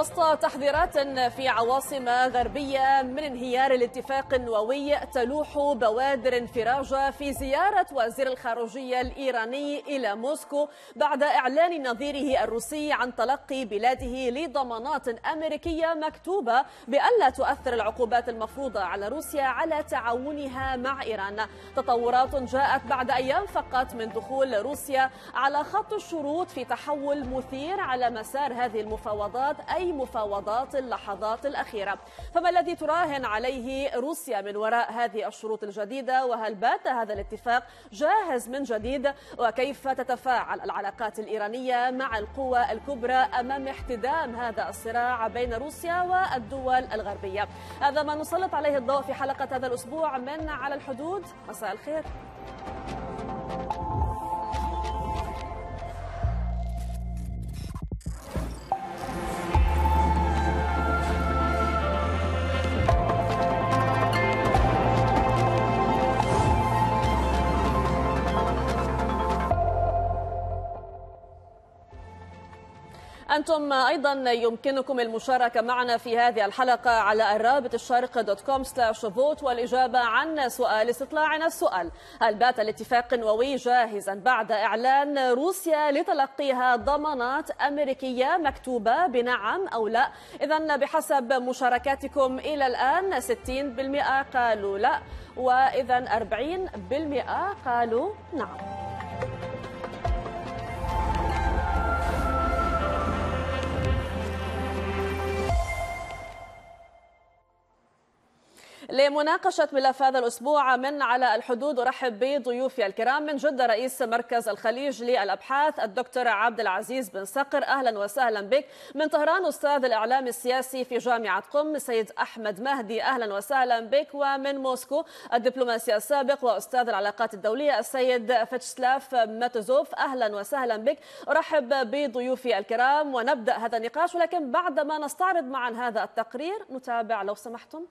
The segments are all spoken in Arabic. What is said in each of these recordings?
وسط تحذيرات في عواصم غربية من انهيار الاتفاق النووي تلوح بوادر انفراجة في زيارة وزير الخارجية الإيراني إلى موسكو بعد إعلان نظيره الروسي عن تلقي بلاده لضمانات أمريكية مكتوبة بألا تؤثر العقوبات المفروضة على روسيا على تعاونها مع إيران تطورات جاءت بعد أيام فقط من دخول روسيا على خط الشروط في تحول مثير على مسار هذه المفاوضات أي مفاوضات اللحظات الأخيرة فما الذي تراهن عليه روسيا من وراء هذه الشروط الجديدة وهل بات هذا الاتفاق جاهز من جديد وكيف تتفاعل العلاقات الإيرانية مع القوى الكبرى أمام احتدام هذا الصراع بين روسيا والدول الغربية هذا ما نسلط عليه الضوء في حلقة هذا الأسبوع من على الحدود مساء الخير أنتم أيضا يمكنكم المشاركة معنا في هذه الحلقة على الرابط الشارقة دوت كوم سلاش فوت والإجابة عن سؤال استطلاعنا السؤال هل بات الاتفاق النووي جاهزا بعد إعلان روسيا لتلقيها ضمانات أمريكية مكتوبة بنعم أو لا إذا بحسب مشاركاتكم إلى الآن 60% قالوا لا وإذا 40% قالوا نعم لمناقشة ملف هذا الأسبوع من على الحدود أرحب بضيوفي الكرام من جدة رئيس مركز الخليج للأبحاث الدكتور عبد العزيز بن صقر أهلا وسهلا بك من طهران أستاذ الإعلام السياسي في جامعة قم سيد أحمد مهدي أهلا وسهلا بك ومن موسكو الدبلوماسي السابق وأستاذ العلاقات الدولية السيد فتشسلاف ماتوزوف أهلا وسهلا بك أرحب بضيوفي الكرام ونبدأ هذا النقاش ولكن بعدما نستعرض معا هذا التقرير نتابع لو سمحتم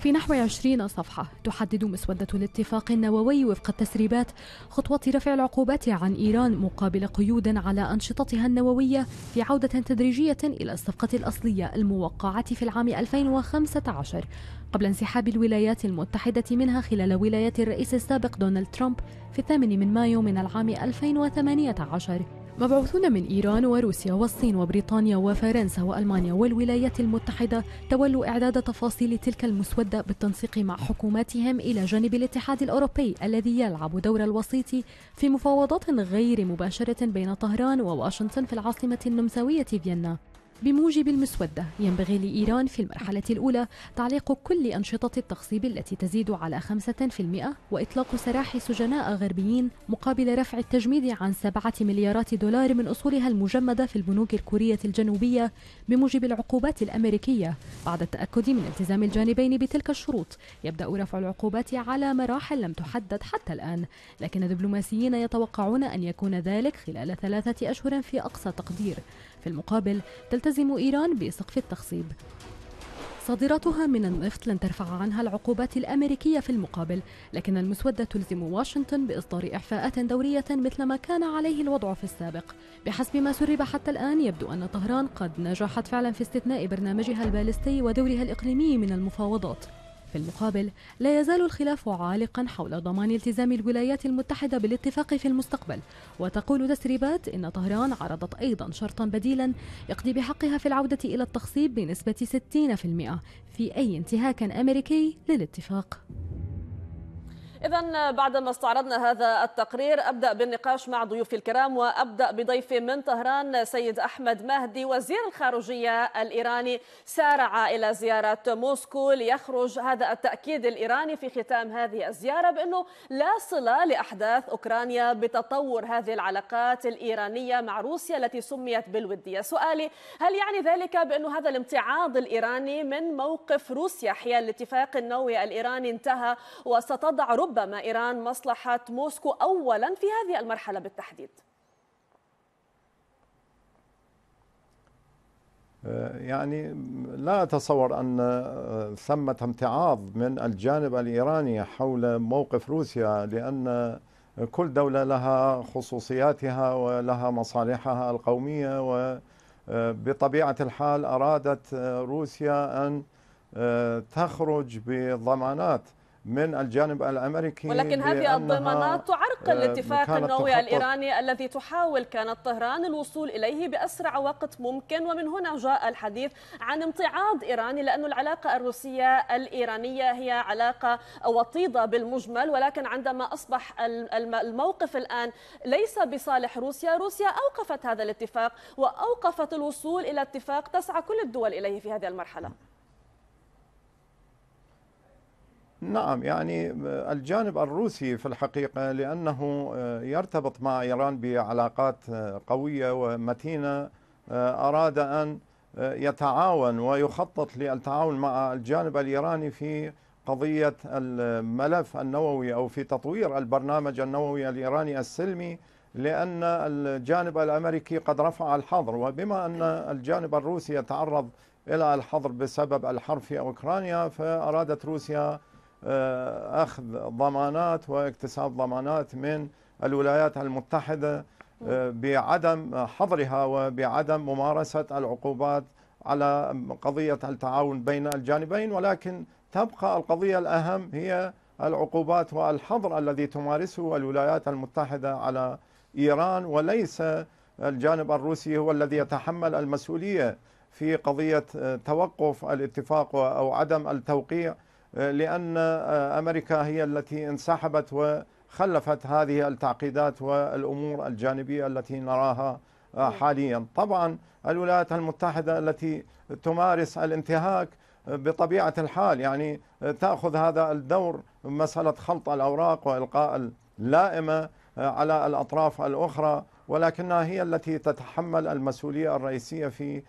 في نحو 20 صفحة تحدد مسودة الاتفاق النووي وفق التسريبات خطوة رفع العقوبات عن إيران مقابل قيود على أنشطتها النووية في عودة تدريجية إلى الصفقة الأصلية الموقعة في العام 2015 قبل انسحاب الولايات المتحدة منها خلال ولاية الرئيس السابق دونالد ترامب في الثامن من مايو من العام 2018 مبعوثون من إيران وروسيا والصين وبريطانيا وفرنسا وألمانيا والولايات المتحدة تولوا إعداد تفاصيل تلك المسودة بالتنسيق مع حكوماتهم إلى جانب الاتحاد الأوروبي الذي يلعب دور الوسيط في مفاوضات غير مباشرة بين طهران وواشنطن في العاصمة النمساوية فيينا بموجب المسودة ينبغي لإيران في المرحلة الأولى تعليق كل أنشطة التخصيب التي تزيد على 5% وإطلاق سراح سجناء غربيين مقابل رفع التجميد عن 7 مليارات دولار من أصولها المجمدة في البنوك الكورية الجنوبية بموجب العقوبات الأمريكية بعد التأكد من التزام الجانبين بتلك الشروط يبدأ رفع العقوبات على مراحل لم تحدد حتى الآن لكن دبلوماسيين يتوقعون أن يكون ذلك خلال ثلاثة أشهر في أقصى تقدير في المقابل تلتزم إيران بسقف التخصيب صادراتها من النفط لن ترفع عنها العقوبات الأمريكية في المقابل لكن المسودة تلزم واشنطن بإصدار إعفاءات دورية مثل ما كان عليه الوضع في السابق بحسب ما سرب حتى الآن يبدو أن طهران قد نجحت فعلا في استثناء برنامجها البالستي ودورها الإقليمي من المفاوضات في المقابل لا يزال الخلاف عالقا حول ضمان التزام الولايات المتحدة بالاتفاق في المستقبل وتقول تسريبات إن طهران عرضت أيضا شرطا بديلا يقضي بحقها في العودة إلى التخصيب بنسبة 60% في أي انتهاك أمريكي للاتفاق إذا بعدما استعرضنا هذا التقرير أبدأ بالنقاش مع ضيوفي الكرام وأبدأ بضيفي من طهران سيد أحمد مهدي وزير الخارجية الإيراني سارع إلى زيارة موسكو ليخرج هذا التأكيد الإيراني في ختام هذه الزيارة بأنه لا صلة لأحداث أوكرانيا بتطور هذه العلاقات الإيرانية مع روسيا التي سميت بالودية سؤالي هل يعني ذلك بأن هذا الامتعاض الإيراني من موقف روسيا حيال الاتفاق النووي الإيراني انتهى وستضع ربما إيران مصلحة موسكو أولا في هذه المرحلة بالتحديد آه، يعني لا أتصور أن آه، ثمة امتعاض من الجانب الإيراني حول موقف روسيا لأن آه، كل دولة لها خصوصياتها ولها مصالحها القومية وبطبيعة الحال أرادت روسيا أن تخرج بضمانات من الجانب الامريكي ولكن هذه الضمانات آه، تعرقل آه، الاتفاق النووي الايراني الذي تحاول كانت طهران الوصول اليه باسرع وقت ممكن ومن هنا جاء الحديث عن امتعاض ايراني لان العلاقه الروسيه الايرانيه هي علاقه وطيده بالمجمل ولكن عندما اصبح الموقف الان ليس بصالح روسيا، روسيا اوقفت هذا الاتفاق واوقفت الوصول الى اتفاق تسعى كل الدول اليه في هذه المرحله. نعم يعني الجانب الروسي في الحقيقة لأنه آه، يرتبط مع إيران بعلاقات آه، قوية ومتينة آه، أراد أن يتعاون ويخطط للتعاون مع الجانب الإيراني في قضية الملف النووي أو في تطوير البرنامج النووي الإيراني السلمي لأن الجانب الأمريكي قد رفع الحظر وبما أن الجانب الروسي يتعرض إلى الحظر بسبب الحرب في أوكرانيا فأرادت روسيا آه، أخذ ضمانات واكتساب ضمانات من الولايات المتحدة آه، بعدم حظرها وبعدم ممارسة العقوبات على قضية التعاون بين الجانبين ولكن تبقى القضية الأهم هي العقوبات والحظر الذي تمارسه الولايات المتحدة على إيران وليس الجانب الروسي هو الذي يتحمل المسؤولية في قضية توقف الاتفاق أو عدم التوقيع لأن آه، أمريكا هي التي انسحبت وخلفت هذه التعقيدات والأمور الجانبية التي نراها آه، نعم. حاليا طبعا الولايات المتحدة التي تمارس الانتهاك آه، بطبيعة الحال يعني تأخذ هذا الدور مسألة خلط الأوراق وإلقاء اللائمة على الأطراف الأخرى ولكنها هي التي تتحمل المسؤولية الرئيسية في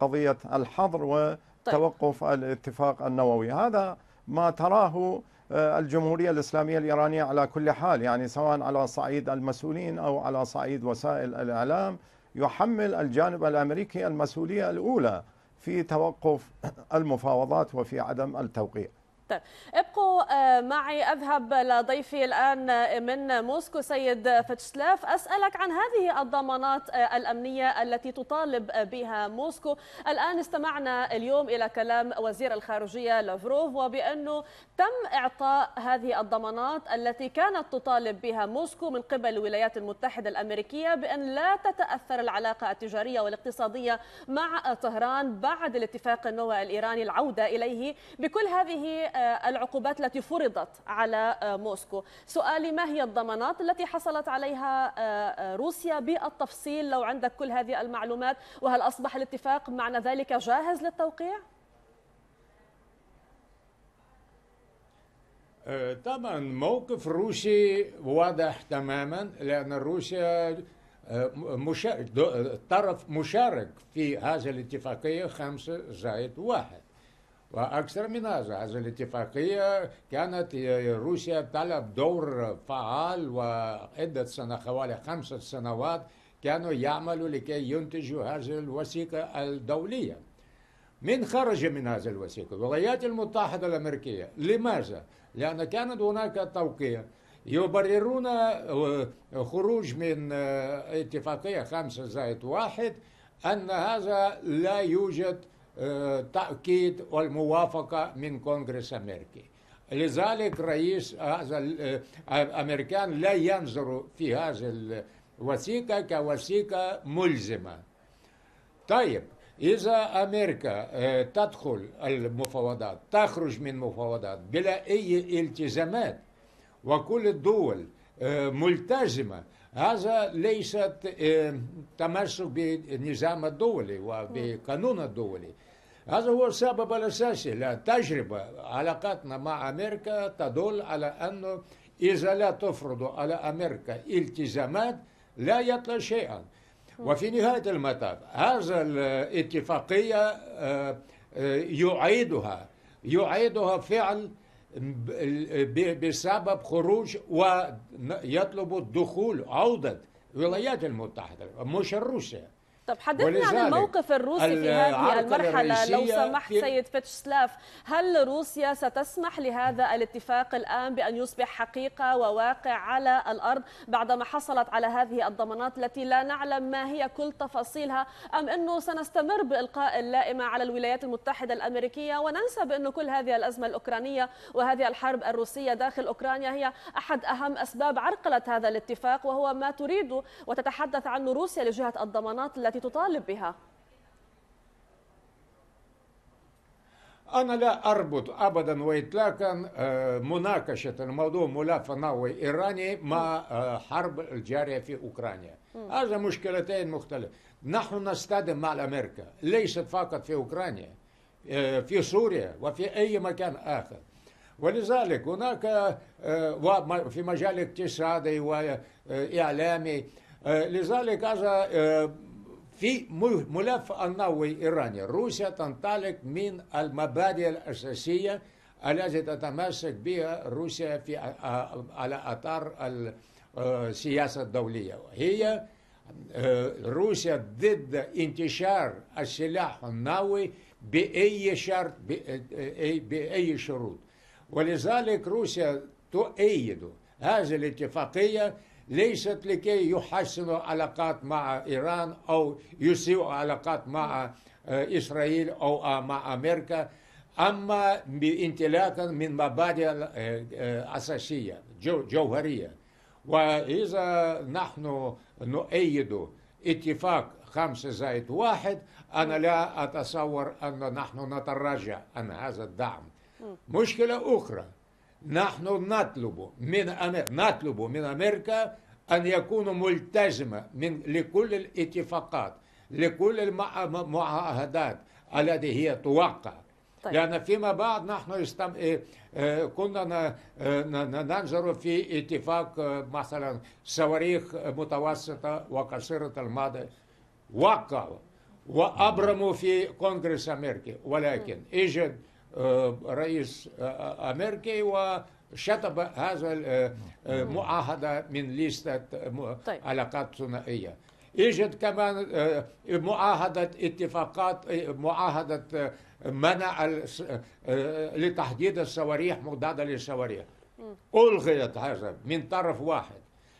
قضية الحظر و طيب. توقف الاتفاق النووي هذا ما تراه آه، الجمهورية الإسلامية الإيرانية على كل حال يعني سواء على صعيد المسؤولين أو على صعيد وسائل الإعلام يحمل الجانب الأمريكي المسؤولية الأولى في توقف المفاوضات وفي عدم التوقيع طيب ابقوا آه، معي أذهب لضيفي الآن آه، من موسكو سيد فتشلاف أسألك عن هذه الضمانات آه، الأمنية التي تطالب بها موسكو الآن استمعنا اليوم إلى كلام وزير الخارجية لافروف وبأنه تم إعطاء هذه الضمانات التي كانت تطالب بها موسكو من قبل الولايات المتحدة الأمريكية بأن لا تتأثر العلاقة التجارية والاقتصادية مع طهران بعد الاتفاق النووي الإيراني العودة إليه بكل هذه العقوبات العقوبات التي فرضت على آه، موسكو سؤالي ما هي الضمانات التي حصلت عليها آه، آه، روسيا بالتفصيل لو عندك كل هذه المعلومات وهل أصبح الاتفاق معنى ذلك جاهز للتوقيع؟ طبعا موقف روسي واضح تماما لأن روسيا مشارك طرف مشارك في هذه الاتفاقية خمسة زائد واحد وأكثر من هذا هذه الاتفاقية كانت روسيا تلعب دور فعال وعدة سنة حوالي خمسة سنوات كانوا يعملوا لكي ينتجوا هذه الوثيقة الدولية من خرج من هذه الوثيقة؟ الولايات المتحدة الأمريكية لماذا؟ لأن كانت هناك توقيع يبررون خروج من اتفاقية خمسة زائد واحد أن هذا لا يوجد تأكيد والموافقة من كونغرس أمريكي لذلك رئيس هذا الامريكان آه، لا ينظر في هذه الوثيقه كوثيقه ملزمه. طيب اذا امريكا آه، تدخل المفاوضات تخرج من مفاوضات بلا اي التزامات وكل الدول آه، ملتزمه هذا ليست تمسك بالنظام الدولي وبقانون الدولي هذا هو السبب الأساسي للتجربه علاقاتنا مع أمريكا تدل على أنه إذا لا تفرض على أمريكا التزامات لا يطلع شيئا وفي نهاية المطاف هذا الاتفاقية آه، آه، يعيدها يعيدها فعل بسبب خروج ويطلب الدخول عودة الولايات المتحدة مش روسيا طب حدثنا عن الموقف الروسي في هذه المرحلة لو سمحت سيد فتشسلاف هل روسيا ستسمح لهذا الاتفاق الآن بأن يصبح حقيقة وواقع على الأرض بعدما حصلت على هذه الضمانات التي لا نعلم ما هي كل تفاصيلها أم أنه سنستمر بإلقاء اللائمة على الولايات المتحدة الأمريكية وننسى بأن كل هذه الأزمة الأوكرانية وهذه الحرب الروسية داخل أوكرانيا هي أحد أهم أسباب عرقلة هذا الاتفاق وهو ما تريد وتتحدث عنه روسيا لجهة الضمانات التي التي تطالب بها أنا لا أربط أبدا وإطلاقا آه، مناقشة الموضوع ملف نووي إيراني مع آه، حرب الجارية في أوكرانيا هذا مشكلتين مختلفة نحن نصطدم مع أمريكا ليست فقط في أوكرانيا آه، في سوريا وفي أي مكان آخر ولذلك هناك في مجال اقتصادي وإعلامي لذلك هذا في ملف النووي الإيراني روسيا تنطلق من المبادئ الأساسية التي تتمسك بها روسيا في على اطار السياسة آه، الدولية هي آه، روسيا ضد انتشار السلاح النووي بأي شرط آه، بأي شروط ولذلك روسيا تؤيد هذه الاتفاقية ليست لكي يحسنوا علاقات مع إيران أو يسيئوا علاقات مع آه، إسرائيل أو آه، مع أمريكا أما بانطلاقا من مبادئ آه، أساسية جوهرية وإذا نحن نؤيد اتفاق خمسة زائد واحد أنا لا أتصور أن نحن نتراجع عن هذا الدعم مشكلة أخرى نحن نطلب من نطلب من أمريكا أن يكون ملتزمة من لكل الاتفاقات لكل المعاهدات التي هي توقع طيب. لأن فيما بعد نحن استم... إيه، إيه، كنا ننظر في اتفاق آه، مثلا صواريخ متوسطة وقصيرة المدى وقعوا وأبرموا في كونغرس أمريكي ولكن إجد آه، رئيس آه، آه، أمريكي وشطب هذا المعاهدة من لستة طيب. علاقات ثنائية يوجد كمان معاهدة اتفاقات معاهدة منع لتحديد الصواريخ مضادة للصواريخ ألغيت هذا من طرف واحد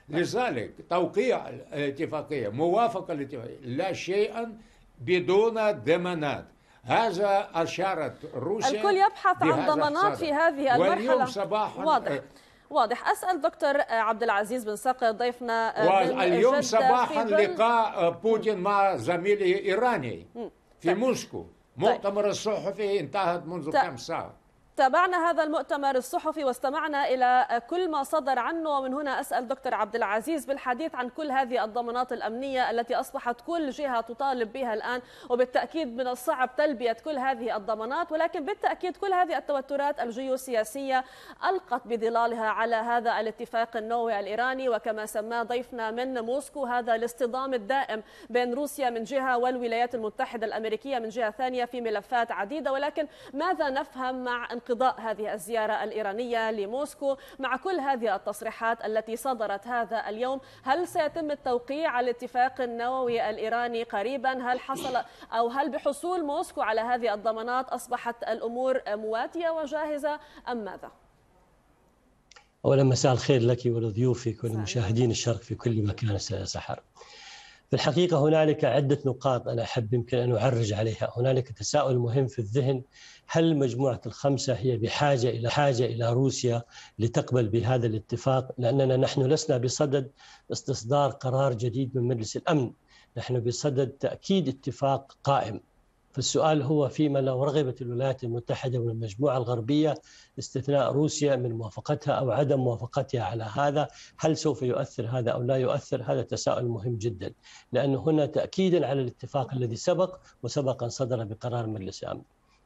طيب. لذلك توقيع الاتفاقية موافقة الاتفاقية لا شيئا بدون ضمانات هذا أشارت روسيا الكل يبحث عن ضمانات في هذه المرحلة صباحا واضح آه، واضح اسال دكتور عبد العزيز بن ساقي ضيفنا آه، اليوم صباحا لقاء آه، بوتين مع زميله ايراني في طيب. موسكو طيب. مؤتمر الصحفي انتهت منذ كم ساعه تابعنا هذا المؤتمر الصحفي واستمعنا إلى كل ما صدر عنه ومن هنا أسأل دكتور عبد العزيز بالحديث عن كل هذه الضمانات الأمنية التي أصبحت كل جهة تطالب بها الآن وبالتأكيد من الصعب تلبية كل هذه الضمانات ولكن بالتأكيد كل هذه التوترات الجيوسياسية ألقت بظلالها على هذا الاتفاق النووي الإيراني وكما سماه ضيفنا من موسكو هذا الاصطدام الدائم بين روسيا من جهة والولايات المتحدة الأمريكية من جهة ثانية في ملفات عديدة ولكن ماذا نفهم مع قضاء هذه الزيارة الإيرانية لموسكو مع كل هذه التصريحات التي صدرت هذا اليوم هل سيتم التوقيع على الاتفاق النووي الإيراني قريبا هل حصل أو هل بحصول موسكو على هذه الضمانات أصبحت الأمور مواتية وجاهزة أم ماذا؟ أولا مساء الخير لك ولضيوفك ولمشاهدين الشرق في كل مكان أستاذ سحر في الحقيقة هنالك عدة نقاط أنا أحب يمكن أن أعرج عليها هنالك تساؤل مهم في الذهن هل مجموعة الخمسة هي بحاجة إلى حاجة إلى روسيا لتقبل بهذا الاتفاق لأننا نحن لسنا بصدد استصدار قرار جديد من مجلس الأمن نحن بصدد تأكيد اتفاق قائم فالسؤال هو فيما لو رغبت الولايات المتحدة والمجموعة الغربية استثناء روسيا من موافقتها أو عدم موافقتها على هذا هل سوف يؤثر هذا أو لا يؤثر هذا تساؤل مهم جدا لأن هنا تأكيدا على الاتفاق الذي سبق وسبق أن صدر بقرار مجلس الأمن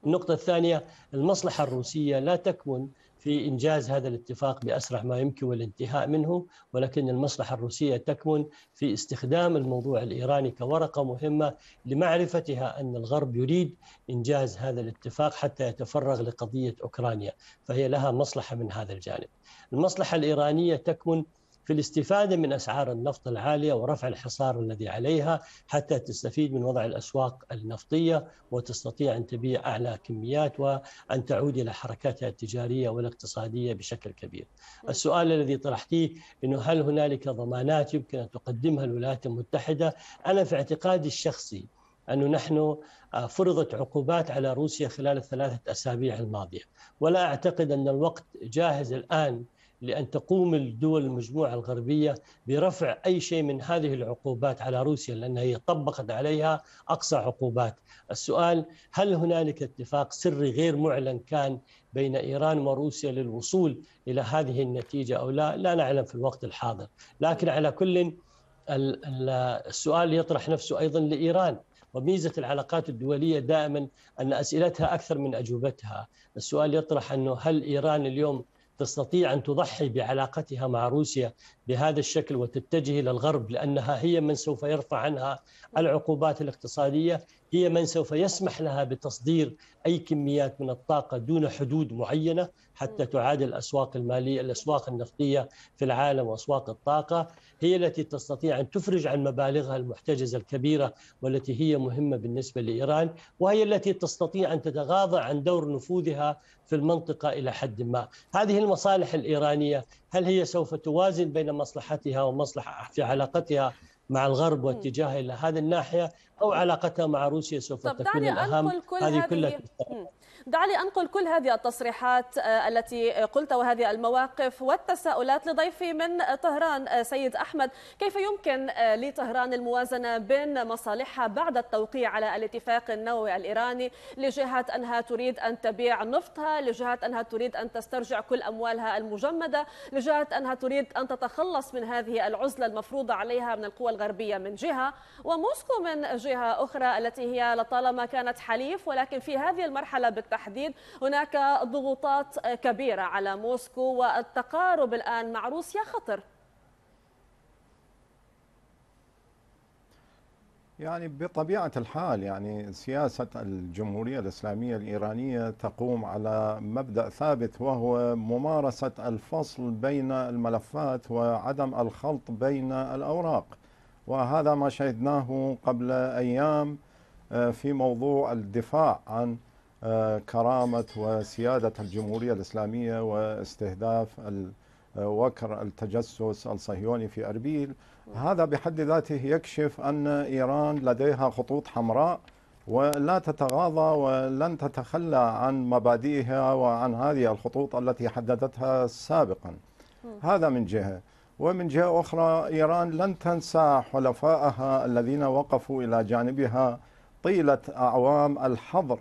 النقطة الثانية المصلحة الروسية لا تكمن في إنجاز هذا الاتفاق بأسرع ما يمكن والانتهاء منه ولكن المصلحة الروسية تكمن في استخدام الموضوع الإيراني كورقة مهمة لمعرفتها أن الغرب يريد إنجاز هذا الاتفاق حتى يتفرغ لقضية أوكرانيا فهي لها مصلحة من هذا الجانب المصلحة الإيرانية تكمن في الاستفاده من اسعار النفط العاليه ورفع الحصار الذي عليها حتى تستفيد من وضع الاسواق النفطيه وتستطيع ان تبيع اعلى كميات وان تعود الى حركاتها التجاريه والاقتصاديه بشكل كبير. السؤال الذي طرحتيه انه هل هنالك ضمانات يمكن ان تقدمها الولايات المتحده؟ انا في اعتقادي الشخصي أنه نحن آه، فرضت عقوبات على روسيا خلال الثلاثة أسابيع الماضية ولا أعتقد أن الوقت جاهز الآن لأن تقوم الدول المجموعة الغربية برفع أي شيء من هذه العقوبات على روسيا لأنها هي طبقت عليها أقصى عقوبات السؤال هل هنالك اتفاق سري غير معلن كان بين إيران وروسيا للوصول إلى هذه النتيجة أو لا لا نعلم في الوقت الحاضر لكن على كل السؤال يطرح نفسه أيضا لإيران وميزة العلاقات الدولية دائما أن أسئلتها أكثر من أجوبتها السؤال يطرح أنه هل إيران اليوم تستطيع أن تضحي بعلاقتها مع روسيا بهذا الشكل وتتجه إلى الغرب لأنها هي من سوف يرفع عنها العقوبات الاقتصادية هي من سوف يسمح لها بتصدير اي كميات من الطاقه دون حدود معينه حتى تعادل الاسواق الماليه الاسواق النفطيه في العالم واسواق الطاقه هي التي تستطيع ان تفرج عن مبالغها المحتجزه الكبيره والتي هي مهمه بالنسبه لايران وهي التي تستطيع ان تتغاضى عن دور نفوذها في المنطقه الى حد ما هذه المصالح الايرانيه هل هي سوف توازن بين مصلحتها ومصلحه في علاقتها مع الغرب واتجاهها الى هذه الناحيه او علاقتها مع روسيا سوف تكون الاهم هذه كلها دعني أنقل كل هذه التصريحات آه، التي قلت وهذه المواقف والتساؤلات لضيفي من طهران آه، سيد أحمد كيف يمكن آه، لطهران الموازنة بين مصالحها بعد التوقيع على الاتفاق النووي الإيراني لجهة أنها تريد أن تبيع نفطها لجهة أنها تريد أن تسترجع كل أموالها المجمدة لجهة أنها تريد أن تتخلص من هذه العزلة المفروضة عليها من القوى الغربية من جهة وموسكو من جهة أخرى التي هي لطالما كانت حليف ولكن في هذه المرحلة بالتالي بالتحديد هناك ضغوطات كبيرة على موسكو والتقارب الآن مع روسيا خطر يعني بطبيعة الحال يعني سياسة الجمهورية الإسلامية الإيرانية تقوم على مبدأ ثابت وهو ممارسة الفصل بين الملفات وعدم الخلط بين الأوراق وهذا ما شهدناه قبل أيام آه، في موضوع الدفاع عن كرامة وسيادة الجمهورية الإسلامية واستهداف وكر التجسس الصهيوني في أربيل هذا بحد ذاته يكشف أن إيران لديها خطوط حمراء ولا تتغاضى ولن تتخلى عن مبادئها وعن هذه الخطوط التي حددتها سابقا هذا من جهة ومن جهة أخرى إيران لن تنسى حلفائها الذين وقفوا إلى جانبها طيلة أعوام الحظر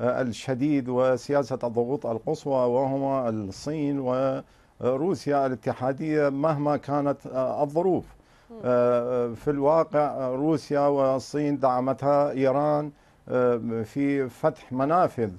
الشديد وسياسة الضغوط القصوى وهما الصين وروسيا الاتحادية مهما كانت آه، الظروف آه، آه، في الواقع روسيا والصين دعمتها إيران في فتح منافذ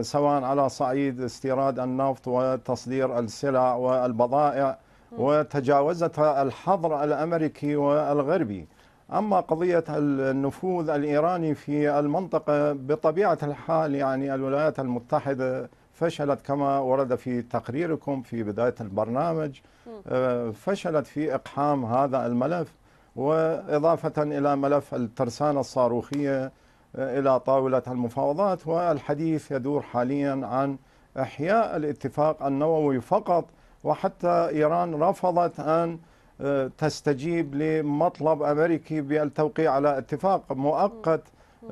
سواء على صعيد استيراد النفط وتصدير السلع والبضائع وتجاوزتها الحظر الأمريكي والغربي أما قضية النفوذ الإيراني في المنطقة بطبيعة الحال يعني الولايات المتحدة فشلت كما ورد في تقريركم في بداية البرنامج آه، فشلت في إقحام هذا الملف وإضافة إلى ملف الترسانة الصاروخية آه، إلى طاولة المفاوضات والحديث يدور حاليا عن إحياء الاتفاق النووي فقط وحتى إيران رفضت أن تستجيب لمطلب أمريكي بالتوقيع على اتفاق مؤقت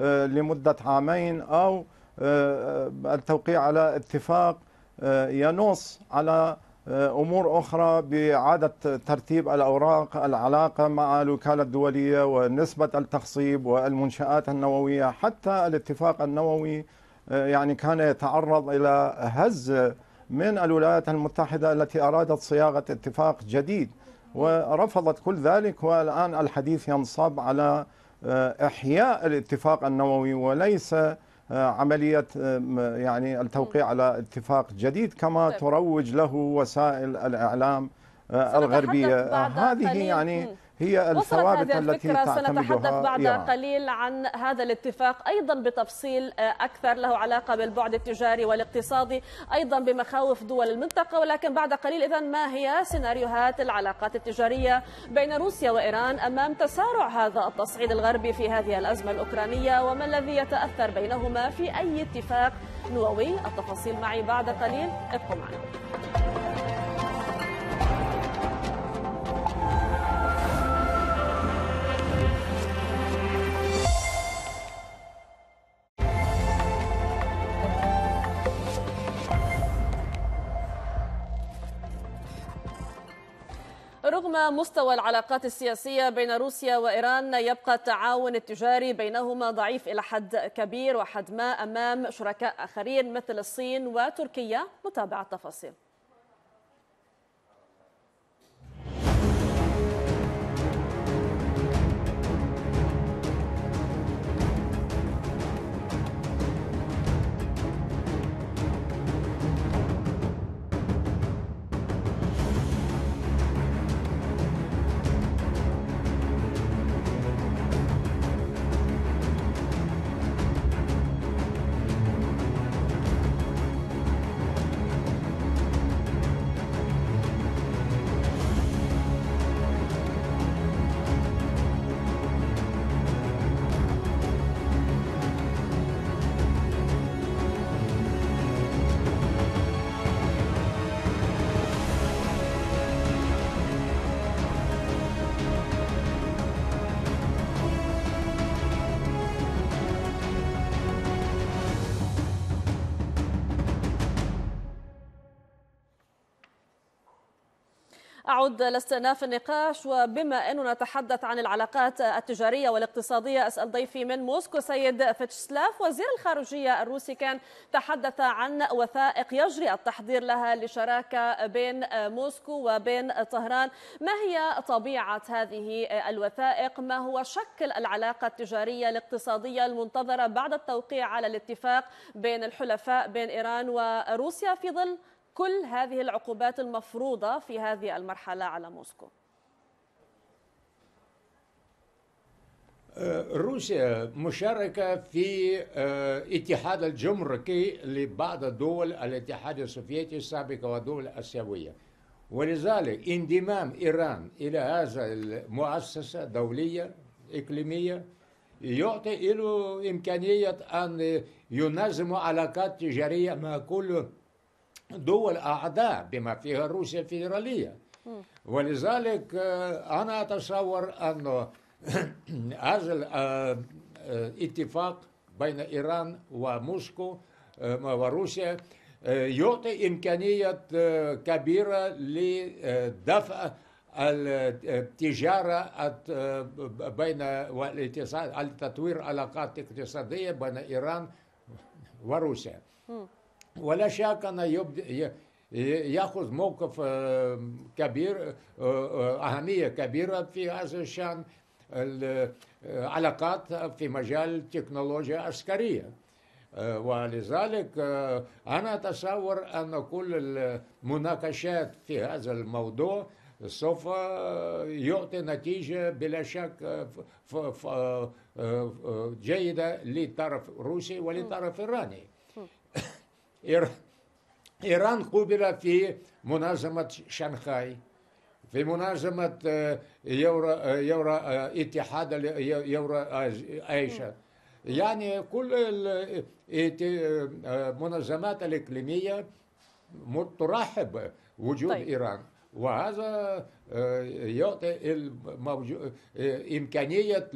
آه، لمدة عامين أو آه، التوقيع على اتفاق آه، ينص على امور اخرى باعاده ترتيب الاوراق العلاقه مع الوكاله الدوليه ونسبه التخصيب والمنشات النوويه حتى الاتفاق النووي يعني كان يتعرض الى هز من الولايات المتحده التي ارادت صياغه اتفاق جديد ورفضت كل ذلك والآن الحديث ينصب على آه، إحياء الاتفاق النووي وليس آه، عملية يعني التوقيع على اتفاق جديد كما طيب. تروج له وسائل الإعلام آه، الغربية هذه يعني هي الثوابت التي الفكرة سنتحدث بعد إيران. قليل عن هذا الاتفاق أيضا بتفصيل آه، أكثر له علاقة بالبعد التجاري والاقتصادي أيضا بمخاوف دول المنطقة ولكن بعد قليل إذا ما هي سيناريوهات العلاقات التجارية بين روسيا وإيران أمام تسارع هذا التصعيد الغربي في هذه الأزمة الأوكرانية وما الذي يتأثر بينهما في أي اتفاق نووي التفاصيل معي بعد قليل ابقوا معنا مستوى العلاقات السياسية بين روسيا وإيران يبقى التعاون التجاري بينهما ضعيف إلى حد كبير وحد ما أمام شركاء آخرين مثل الصين وتركيا متابعه التفاصيل أعود لاستئناف النقاش وبما أننا نتحدث عن العلاقات التجارية والاقتصادية أسأل ضيفي من موسكو سيد فتشسلاف وزير الخارجية الروسي كان تحدث عن وثائق يجري التحضير لها لشراكة بين موسكو وبين طهران ما هي طبيعة هذه الوثائق ما هو شكل العلاقة التجارية الاقتصادية المنتظرة بعد التوقيع على الاتفاق بين الحلفاء بين إيران وروسيا في ظل كل هذه العقوبات المفروضة في هذه المرحلة على موسكو أه، روسيا مشاركة في أه، اتحاد الجمركي لبعض الدول الاتحاد السوفيتي السابقة والدول الآسيوية ولذلك انضمام إيران إلى هذا المؤسسة دولية إقليمية يعطي له إمكانية أن ينظم علاقات تجارية مع كل دول أعداء بما فيها روسيا الفيدرالية ولذلك آه، أنا أتصور أن هذا الاتفاق آه، بين إيران وموسكو آه، وروسيا يعطي إمكانية كبيرة لدفع التجارة بين والاقتصاد على تطوير علاقات اقتصادية بين إيران وروسيا ولا شك أن يب ياخذ موقف آه، كبير آه، آه، اهميه كبيره في هذا الشان العلاقات في مجال التكنولوجيا العسكريه ولذلك انا اتصور ان كل المناقشات في هذا الموضوع سوف يعطي نتيجه بلا شك جيده للطرف الروسي وللطرف الايراني إيران قبل في منظمة شنغهاي في منظمة آه، يورا آه، يورا آه، اتحاد يورا ايشا يعني كل المنظمات الإقليمية ترحب وجود طيب. إيران وهذا يعطي إمكانية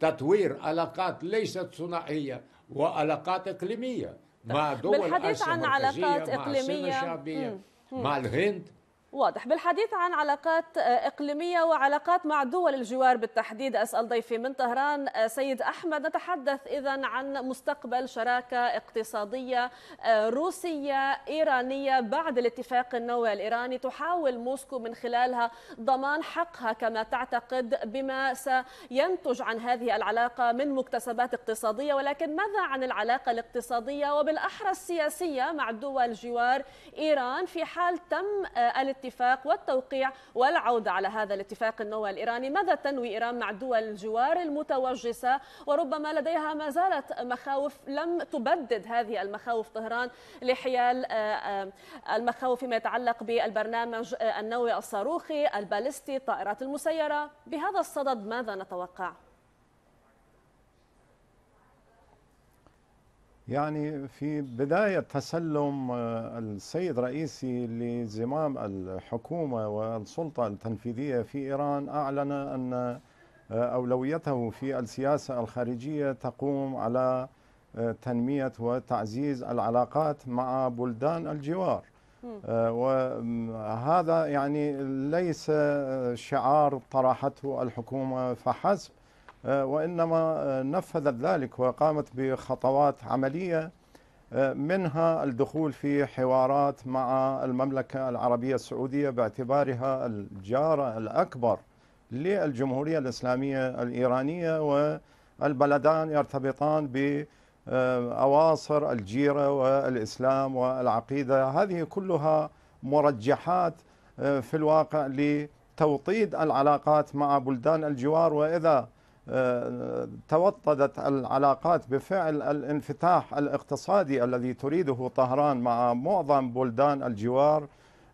لتطوير علاقات ليست صناعية وعلاقات اقليميه مع طيب. دول بالحديث عن علاقات اقليميه مع الصين الشعبيه مم. مع الهند واضح بالحديث عن علاقات آه، إقليمية وعلاقات مع دول الجوار بالتحديد أسأل ضيفي من طهران آه، سيد أحمد نتحدث إذا عن مستقبل شراكة اقتصادية آه، روسية إيرانية بعد الاتفاق النووي الإيراني تحاول موسكو من خلالها ضمان حقها كما تعتقد بما سينتج عن هذه العلاقة من مكتسبات اقتصادية ولكن ماذا عن العلاقة الاقتصادية وبالأحرى السياسية مع دول جوار إيران في حال تم الاتفاق الاتفاق والتوقيع والعودة على هذا الاتفاق النووي الإيراني ماذا تنوي إيران مع دول الجوار المتوجسة وربما لديها ما زالت مخاوف لم تبدد هذه المخاوف طهران لحيال آه، آه، المخاوف فيما يتعلق بالبرنامج آه، النووي الصاروخي البالستي الطائرات المسيرة بهذا الصدد ماذا نتوقع؟ يعني في بداية تسلم آه، السيد رئيسي لزمام الحكومة والسلطة التنفيذية في إيران أعلن أن آه، أولويته في السياسة الخارجية تقوم على آه، تنمية وتعزيز العلاقات مع بلدان الجوار وهذا يعني ليس شعار طرحته الحكومة فحسب آه، وإنما آه، نفذت ذلك وقامت بخطوات عملية آه، منها الدخول في حوارات مع المملكة العربية السعودية باعتبارها الجارة الأكبر للجمهورية الإسلامية الإيرانية والبلدان يرتبطان ب أواصر الجيرة والإسلام والعقيدة هذه كلها مرجحات في الواقع لتوطيد العلاقات مع بلدان الجوار وإذا آه، توطدت العلاقات بفعل الانفتاح الاقتصادي الذي تريده طهران مع معظم بلدان الجوار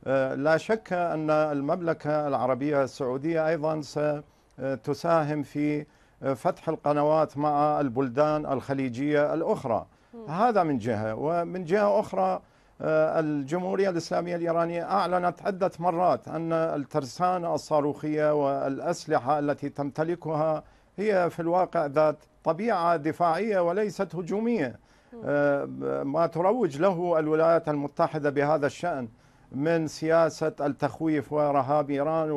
آه، لا شك أن المملكة العربية السعودية أيضا ستساهم آه، في فتح القنوات مع البلدان الخليجية الأخرى هذا من جهة ومن جهة أخرى الجمهورية الإسلامية الإيرانية أعلنت عدة مرات أن الترسانة الصاروخية والأسلحة التي تمتلكها هي في الواقع ذات طبيعة دفاعية وليست هجومية آه، ما تروج له الولايات المتحدة بهذا الشأن من سياسة التخويف ورهاب إيران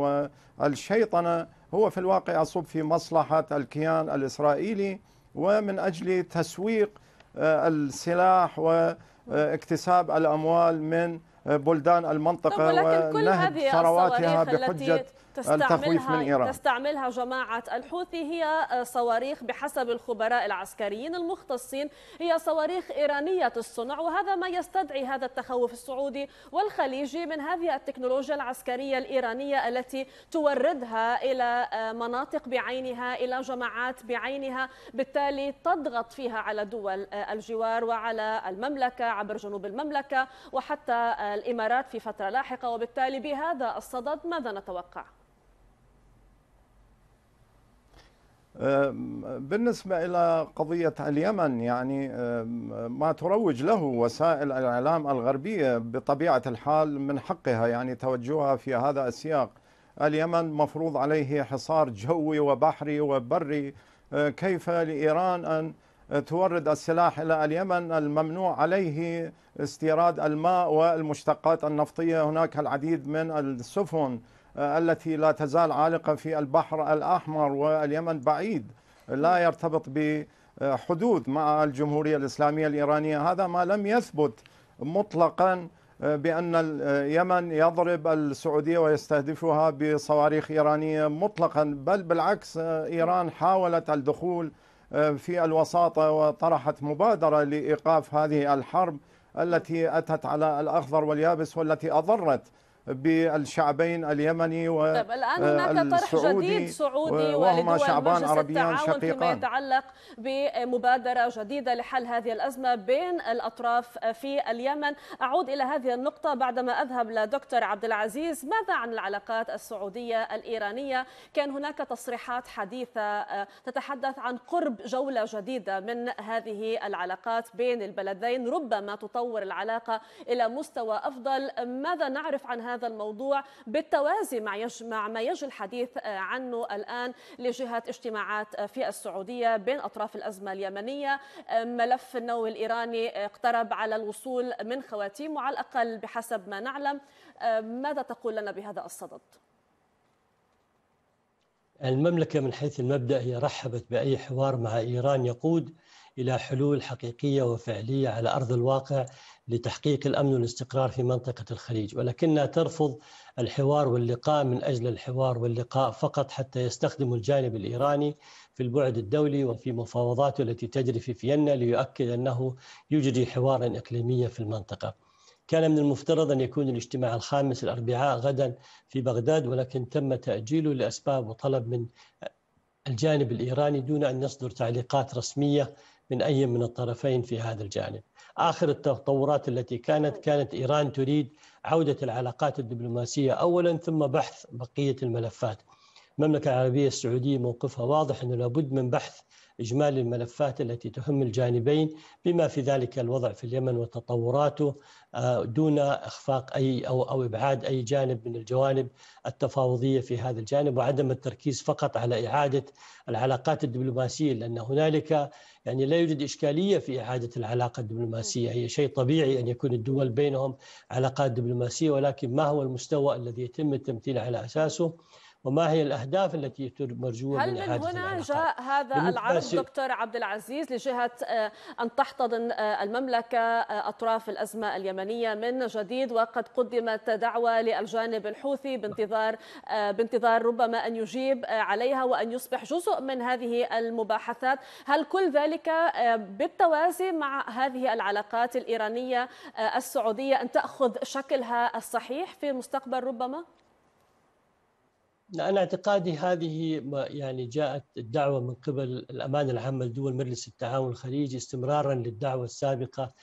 والشيطنة هو في الواقع يصب في مصلحة الكيان الإسرائيلي ومن أجل تسويق آه، السلاح واكتساب الأموال من بلدان المنطقة ونهب ثرواتها بحجة تستعملها من إيران تستعملها جماعة الحوثي هي آه، صواريخ بحسب الخبراء العسكريين المختصين هي صواريخ إيرانية الصنع وهذا ما يستدعي هذا التخوف السعودي والخليجي من هذه التكنولوجيا العسكرية الإيرانية التي توردها إلى آه، مناطق بعينها إلى جماعات بعينها بالتالي تضغط فيها على دول آه، الجوار وعلى المملكة عبر جنوب المملكة وحتى الإمارات في فترة لاحقة وبالتالي بهذا الصدد ماذا نتوقع؟ بالنسبة إلى قضية اليمن يعني ما تروج له وسائل الإعلام الغربية بطبيعة الحال من حقها يعني توجهها في هذا السياق اليمن مفروض عليه حصار جوي وبحري وبري أه، كيف لإيران أن تورد السلاح إلى اليمن الممنوع عليه استيراد الماء والمشتقات النفطية هناك العديد من السفن آه، التي لا تزال عالقة في البحر الأحمر واليمن بعيد لا يرتبط بحدود مع الجمهورية الإسلامية الإيرانية هذا ما لم يثبت مطلقا آه، بأن اليمن آه، يضرب السعودية ويستهدفها بصواريخ إيرانية مطلقا بل بالعكس إيران حاولت الدخول في الوساطة وطرحت مبادرة لإيقاف هذه الحرب التي أتت على الأخضر واليابس والتي أضرت بالشعبين اليمني والسعودي طيب الآن آه، هناك طرح جديد سعودي وهما شعبان عربيان شقيقان فيما يتعلق بمبادرة جديدة لحل هذه الأزمة بين الأطراف في اليمن أعود إلى هذه النقطة بعدما أذهب لدكتور عبد العزيز ماذا عن العلاقات السعودية الإيرانية كان هناك تصريحات حديثة آه، تتحدث عن قرب جولة جديدة من هذه العلاقات بين البلدين ربما تطور العلاقة إلى مستوى أفضل ماذا نعرف عن هذا هذا الموضوع بالتوازي مع مع ما يجري الحديث آه، عنه الان لجهه اجتماعات آه، في السعوديه بين اطراف الازمه اليمنيه آه، ملف النووي الايراني اقترب على الوصول من خواتيمه على الاقل بحسب ما نعلم ماذا تقول لنا بهذا الصدد؟ المملكة من حيث المبدأ هي رحبت بأي حوار مع إيران يقود إلى حلول حقيقية وفعلية على أرض الواقع لتحقيق الامن والاستقرار في منطقه الخليج، ولكنها ترفض الحوار واللقاء من اجل الحوار واللقاء فقط حتى يستخدموا الجانب الايراني في البعد الدولي وفي مفاوضاته التي تجري في فيينا ليؤكد انه يجري حوارا اقليميا في المنطقه. كان من المفترض ان يكون الاجتماع الخامس الاربعاء غدا في بغداد ولكن تم تاجيله لاسباب وطلب من الجانب الايراني دون ان يصدر تعليقات رسميه من أي من الطرفين في هذا الجانب آخر التطورات التي كانت كانت إيران تريد عودة العلاقات الدبلوماسية أولا ثم بحث بقية الملفات المملكة العربية السعودية موقفها واضح أنه لابد من بحث إجمالي الملفات التي تهم الجانبين بما في ذلك الوضع في اليمن وتطوراته آه، دون إخفاق أي أو أو إبعاد أي جانب من الجوانب التفاوضية في هذا الجانب وعدم التركيز فقط على إعادة العلاقات الدبلوماسية لأن هنالك يعني لا يوجد إشكالية في إعادة العلاقة الدبلوماسية هي شيء طبيعي أن يكون الدول بينهم علاقات دبلوماسية ولكن ما هو المستوى الذي يتم التمثيل على أساسه وما هي الأهداف التي مرجوة هل من, من هنا جاء هذا العرض دكتور عبد العزيز لجهة آه، أن تحتضن آه، المملكة آه، أطراف الأزمة اليمنية من جديد وقد قدمت دعوة للجانب الحوثي بانتظار بانتظار ربما أن يجيب عليها وأن يصبح جزء من هذه المباحثات هل كل ذلك بالتوازي مع هذه العلاقات الإيرانية السعودية أن تأخذ شكلها الصحيح في المستقبل ربما؟ انا اعتقادي هذه يعني جاءت الدعوه من قبل الامانه العامه لدول مجلس التعاون الخليجي استمرارا للدعوه السابقه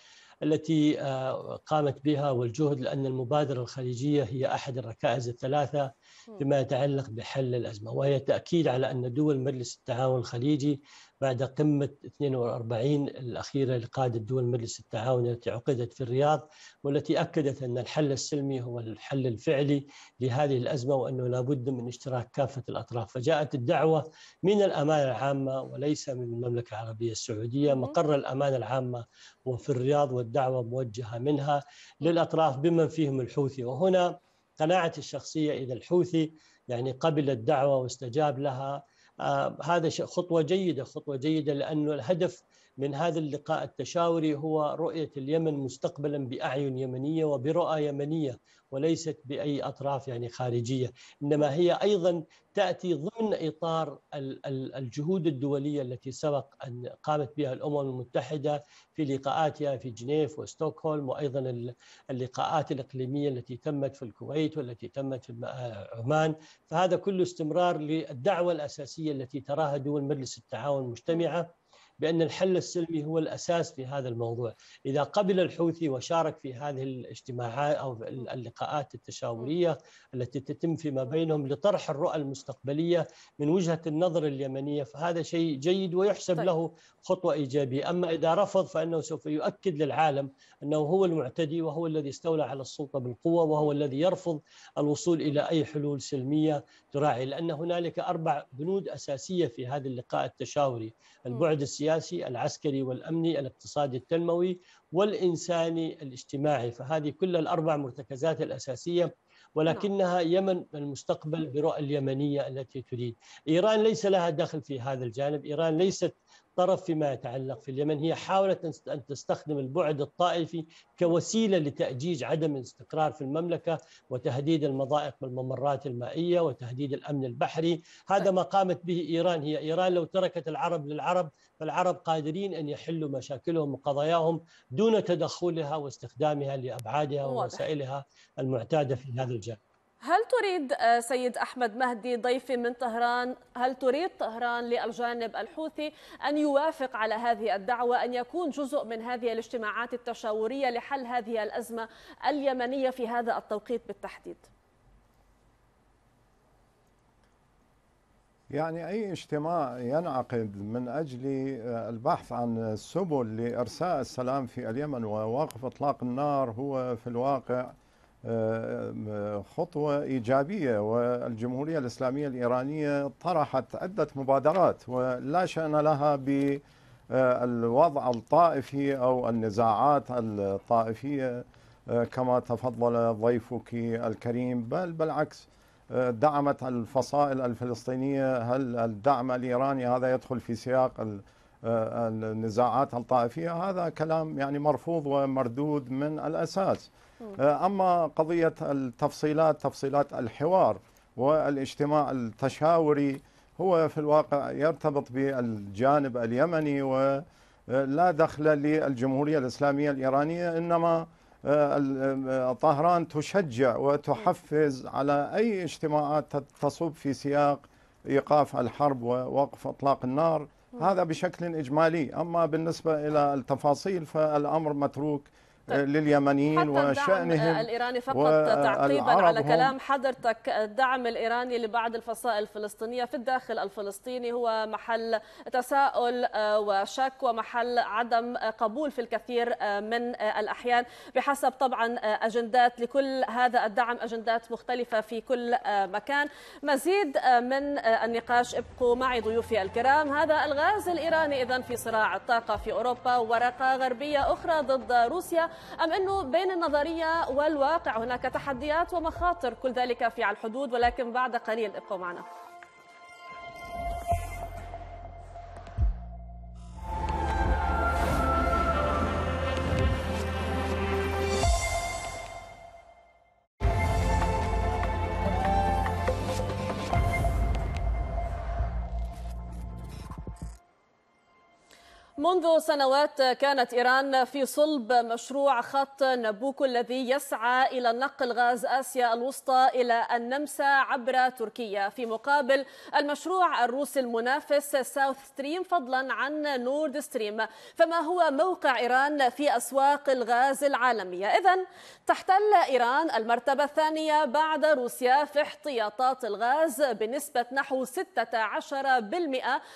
التي آه، قامت بها والجهد لان المبادره الخليجيه هي احد الركائز الثلاثه فيما يتعلق بحل الازمه وهي تاكيد على ان دول مجلس التعاون الخليجي بعد قمة 42 الأخيرة لقادة دول مجلس التعاون التي عقدت في الرياض والتي أكدت أن الحل السلمي هو الحل الفعلي لهذه الأزمة وأنه لابد من اشتراك كافة الأطراف فجاءت الدعوة من الأمانة العامة وليس من المملكة العربية السعودية مقر الأمانة العامة هو في الرياض والدعوة موجهة منها للأطراف بمن فيهم الحوثي وهنا قناعتي الشخصية إذا الحوثي يعني قبل الدعوة واستجاب لها آه، هذا خطوه جيده خطوه جيده لانه الهدف من هذا اللقاء التشاوري هو رؤية اليمن مستقبلا بأعين يمنية وبرؤى يمنية وليست بأي أطراف يعني خارجية إنما هي أيضا تأتي ضمن إطار الجهود الدولية التي سبق أن قامت بها الأمم المتحدة في لقاءاتها في جنيف وستوكهولم وأيضا اللقاءات الإقليمية التي تمت في الكويت والتي تمت في عمان فهذا كله استمرار للدعوة الأساسية التي تراها دول مجلس التعاون مجتمعة بأن الحل السلمي هو الأساس في هذا الموضوع إذا قبل الحوثي وشارك في هذه الاجتماعات أو اللقاءات التشاورية التي تتم فيما بينهم لطرح الرؤى المستقبلية من وجهة النظر اليمنية فهذا شيء جيد ويحسب طيب. له خطوة إيجابية أما إذا رفض فإنه سوف يؤكد للعالم أنه هو المعتدي وهو الذي استولى على السلطة بالقوة وهو الذي يرفض الوصول إلى أي حلول سلمية تراعي لأن هنالك أربع بنود أساسية في هذا اللقاء التشاوري البعد السياسي السياسي العسكري والأمني الاقتصادي التنموي والإنساني الاجتماعي فهذه كل الأربع مرتكزات الأساسية ولكنها نعم. يمن المستقبل برؤى اليمنية التي تريد إيران ليس لها دخل في هذا الجانب إيران ليست طرف فيما يتعلق في اليمن هي حاولت أن تستخدم البعد الطائفي كوسيلة لتأجيج عدم الاستقرار في المملكة وتهديد المضائق بالممرات المائية وتهديد الأمن البحري هذا ما قامت به إيران هي إيران لو تركت العرب للعرب فالعرب قادرين أن يحلوا مشاكلهم وقضاياهم دون تدخلها واستخدامها لأبعادها ووسائلها المعتادة في هذا الجانب هل تريد آه، سيد أحمد مهدي ضيفي من طهران هل تريد طهران للجانب الحوثي أن يوافق على هذه الدعوة أن يكون جزء من هذه الاجتماعات التشاورية لحل هذه الأزمة اليمنية في هذا التوقيت بالتحديد يعني أي اجتماع ينعقد من أجل آه، البحث عن سبل لإرساء السلام في اليمن ووقف إطلاق النار هو في الواقع آه، آه، خطوة إيجابية والجمهورية الإسلامية الإيرانية طرحت عدة مبادرات ولا شأن لها بالوضع آه، الطائفي أو النزاعات الطائفية كما تفضل ضيفك الكريم بل بالعكس دعمت الفصائل الفلسطينية هل الدعم الإيراني هذا يدخل في سياق آه، النزاعات الطائفية هذا كلام يعني مرفوض ومردود من الأساس آه، أما قضية التفصيلات تفصيلات الحوار والاجتماع التشاوري هو في الواقع يرتبط بالجانب اليمني ولا آه، دخل للجمهورية الإسلامية الإيرانية إنما طهران تشجع وتحفز على أي اجتماعات تصب في سياق إيقاف الحرب ووقف إطلاق النار هذا بشكل إجمالي أما بالنسبة إلى التفاصيل فالأمر متروك طيب. لليمنيين وشأنهم الإيراني فقط تعقيبا على كلام حضرتك الدعم الإيراني لبعض الفصائل الفلسطينية في الداخل الفلسطيني هو محل تساؤل آه، وشك ومحل عدم قبول في الكثير آه، من آه، الأحيان بحسب طبعا أجندات لكل هذا الدعم أجندات مختلفة في كل مكان مزيد من النقاش ابقوا معي ضيوفي الكرام هذا الغاز الإيراني إذا في صراع الطاقة في أوروبا ورقة غربية أخرى ضد روسيا أم أنه بين النظرية والواقع هناك تحديات ومخاطر كل ذلك في على الحدود ولكن بعد قليل ابقوا معنا منذ سنوات كانت إيران في صلب مشروع خط نبوكو الذي يسعى إلى نقل غاز آسيا الوسطى إلى النمسا عبر تركيا في مقابل المشروع الروسي المنافس ساوث ستريم فضلا عن نورد ستريم فما هو موقع إيران في أسواق الغاز العالمية إذا تحتل إيران المرتبة الثانية بعد روسيا في احتياطات الغاز بنسبة نحو 16%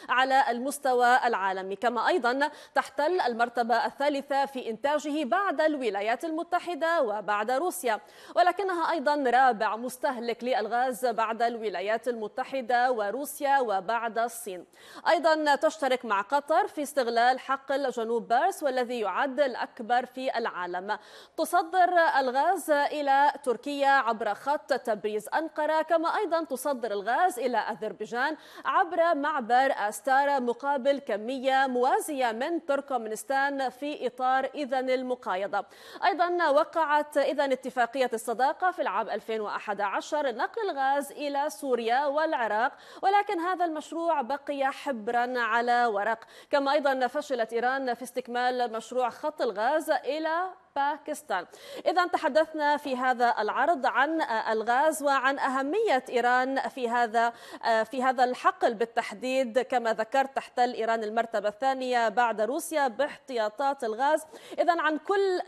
على المستوى العالمي كما أيضا تحتل المرتبة الثالثة في إنتاجه بعد الولايات المتحدة وبعد روسيا ولكنها أيضا رابع مستهلك للغاز بعد الولايات المتحدة وروسيا وبعد الصين أيضا تشترك مع قطر في استغلال حقل جنوب بارس والذي يعد الأكبر في العالم تصدر الغاز إلى تركيا عبر خط تبريز أنقرة كما أيضا تصدر الغاز إلى أذربيجان عبر معبر أستارا مقابل كمية موازية من تركمانستان في إطار إذا المقايضة أيضا وقعت إذا اتفاقية الصداقة في العام 2011 لنقل الغاز إلى سوريا والعراق ولكن هذا المشروع بقي حبرا على ورق كما أيضا فشلت إيران في استكمال مشروع خط الغاز إلى باكستان إذا تحدثنا في هذا العرض عن الغاز وعن أهمية إيران في هذا في هذا الحقل بالتحديد كما ذكرت تحتل إيران المرتبة الثانية بعد روسيا باحتياطات الغاز إذا عن كل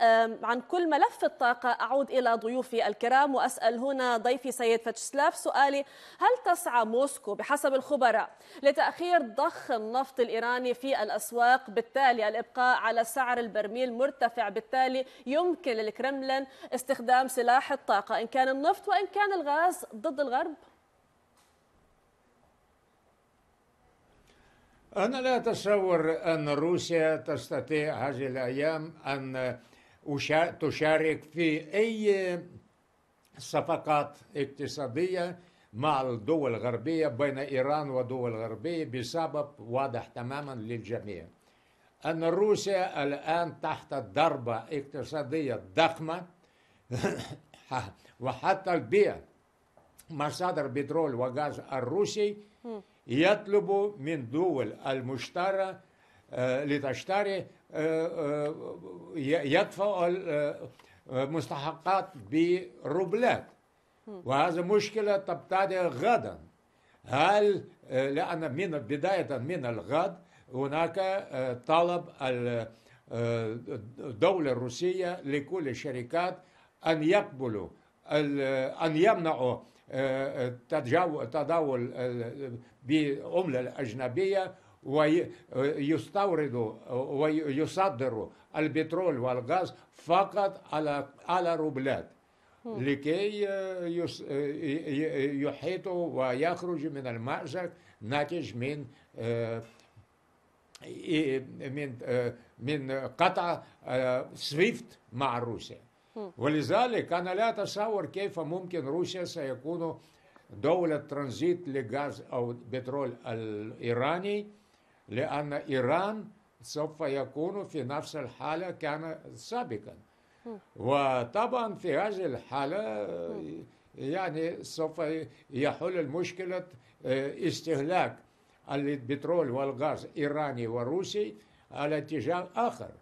عن كل ملف الطاقة أعود إلى ضيوفي الكرام وأسأل هنا ضيفي سيد فتشسلاف سؤالي هل تسعى موسكو بحسب الخبراء لتأخير ضخ النفط الإيراني في الأسواق بالتالي الإبقاء على سعر البرميل مرتفع بالتالي يمكن للكرملين استخدام سلاح الطاقة إن كان النفط وإن كان الغاز ضد الغرب؟ أنا لا أتصور أن روسيا تستطيع هذه الأيام أن تشارك في أي صفقات اقتصادية مع الدول الغربية بين إيران ودول غربية بسبب واضح تماما للجميع أن روسيا الآن تحت ضربة اقتصادية ضخمة وحتى البيع مصادر بترول وغاز الروسي يطلب من دول المشترى آه، لتشتري آه، آه، يدفع المستحقات بروبلات وهذا مشكلة تبتدئ غدا هل لأن من بداية من الغد هناك آه، طلب آه، الدولة الروسية لكل الشركات أن يقبلوا أن يمنعوا آه، تداول بعملة أجنبية ويستوردوا ويصدروا البترول والغاز فقط على على روبلات لكي يحيطوا ويخرجوا من المأزق ناتج من إيه، إيه، من إيه، من قطع سويفت مع روسيا ولذلك أنا لا أتصور كيف ممكن روسيا سيكون دولة ترانزيت لغاز أو بترول الإيراني لأن إيران سوف يكون في نفس الحالة كان سابقا وطبعا في هذه الحالة يعني سوف يحل المشكلة استهلاك алитбитроль, валгаз Иране и Варусей, аля тижан ахар,